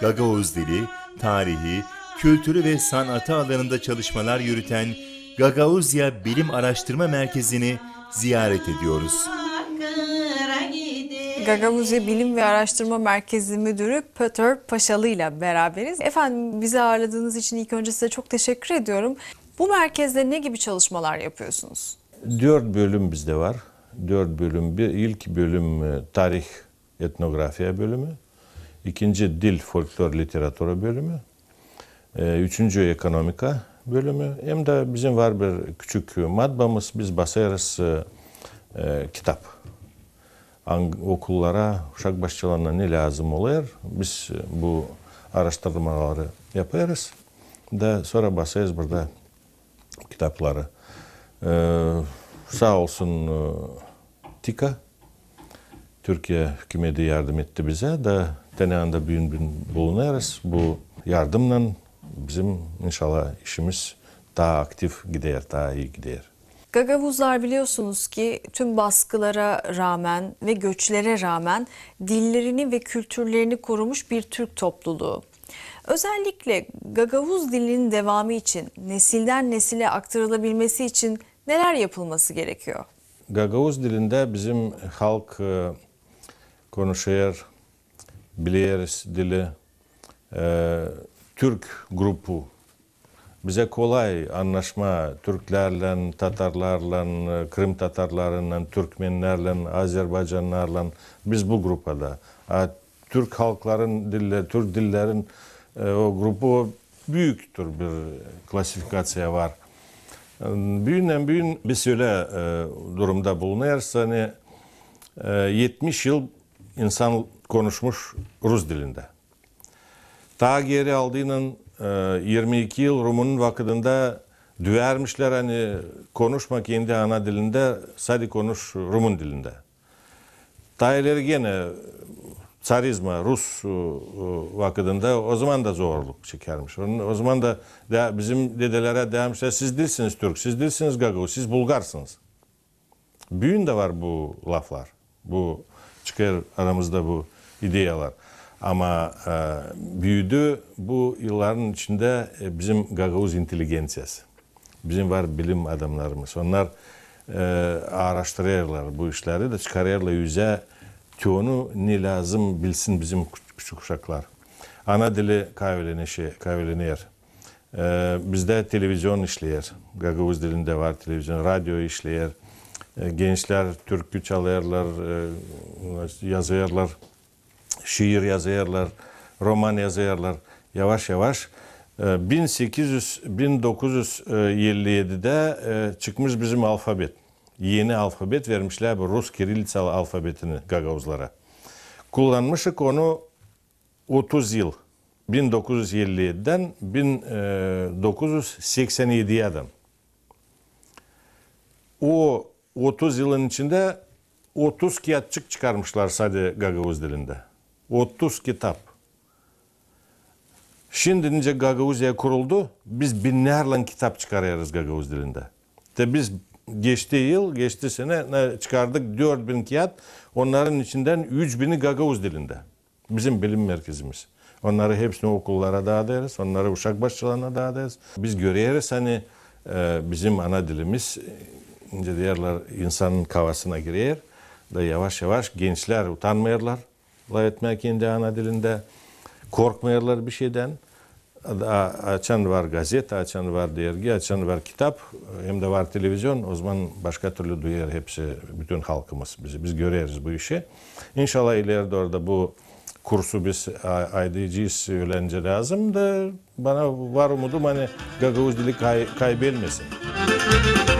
Gaga dili, tarihi, kültürü ve sanatı alanında çalışmalar yürüten Gagauzya Bilim Araştırma Merkezi'ni ziyaret ediyoruz. Gagavuzi Bilim ve Araştırma Merkezi Müdürü Peter Paşalı ile beraberiz. Efendim bizi ağırladığınız için ilk önce size çok teşekkür ediyorum. Bu merkezde ne gibi çalışmalar yapıyorsunuz? Dört bölüm bizde var. Dört bölüm. Bir, ilk bölüm e, tarih etnografya bölümü. ikinci dil folklor literatürü bölümü. E, üçüncü ekonomika bölümü. Hem de bizim var bir küçük matbaamız. Biz basarız e, e kitap okullara, uşak başçılarına ne lazım oluyor? Biz e, bu araştırmaları yaparız. Da sonra basarız burada kitapları. Ee, sağ olsun e, TİKA, Türkiye hükümeti yardım etti bize. De Tenehan'da bir gün bulunuyoruz. Bu yardımla bizim inşallah işimiz daha aktif gider, daha iyi gider. Gagavuzlar biliyorsunuz ki tüm baskılara rağmen ve göçlere rağmen dillerini ve kültürlerini korumuş bir Türk topluluğu. Özellikle Gagavuz dilinin devamı için nesilden nesile aktarılabilmesi için neler yapılması gerekiyor? Gagavuz dilinde bizim halk e, konuşuyor, biliyoruz dili. E, Türk grubu bize kolay anlaşma Türklerle, Tatarlarla, Kırım Tatarlarla, Türkmenlerle, Azerbaycanlarla biz bu grupada. Türk halkların dille, Türk dillerin e, o grubu büyük bir klasifikasyon var. Büyünden büyün bir söyle e, durumda bulunuyorsa hani 70 e, yıl insan konuşmuş Rus dilinde. Ta geri aldığının 22 ee, yıl Rumun'un vakıdında düvermişler hani konuşma kendi ana dilinde, sadi konuş Rumun dilinde. Tayileri gene Sarizma, Rus e, e, vakıdında o zaman da zorluk çekermiş. Onun, o zaman da de, bizim dedelere demişler siz değilsiniz Türk, siz değilsiniz Gagavuz, siz Bulgarsınız. Büyün de var bu laflar, bu çıkar aramızda bu ideyalar. Ama e, büyüdü bu yılların içinde e, bizim Gagavuz inteligenciyası. Bizim var bilim adamlarımız. Onlar e, araştırırlar bu işleri de çıkarırlar yüze tüyonu ne lazım bilsin bizim küçük kuşaklar. Ana dili kahvelenişi, kahveleniyor. E, bizde televizyon işliyor Gagavuz dilinde var televizyon, radyo işliyor E, gençler türkü çalıyorlar e, yazarlar şiir yazarlar, roman yazarlar yavaş yavaş. 1800 ee, 1957'de e, çıkmış bizim alfabet. Yeni alfabet vermişler bu Rus Kirilitsalı alfabetini Gagavuzlara. Kullanmışık onu 30 yıl. 1957'den 1987'ye adam. O 30 yılın içinde 30 kiyatçık çıkarmışlar sadece Gagavuz dilinde. 30 kitap. Şimdi nice Gagavuzya kuruldu. Biz binlerle kitap çıkarıyoruz Gagavuz dilinde. De biz geçti yıl, geçti sene çıkardık 4000 kağıt. Onların içinden 3000'i Gagavuz dilinde. Bizim bilim merkezimiz. Onları hepsini okullara dağıtırız. Onları uşak başçılarına dağıtırız. Biz görüyoruz hani e, bizim ana dilimiz e, ince diğerler insanın kavasına giriyor. Da yavaş yavaş gençler utanmayırlar. La etmekinde ana dilinde korkmayarlar bir şeyden. Açan var gazete, açan var dergi, açan var kitap, hem de var televizyon. O zaman başka türlü duyar hepsi, bütün halkımız bizi. Biz görüyoruz bu işi. İnşallah ileride orada bu kursu biz aydıcıyız öğrenci lazım da bana var umudum hani gagavuz dili kay, kaybelmesin.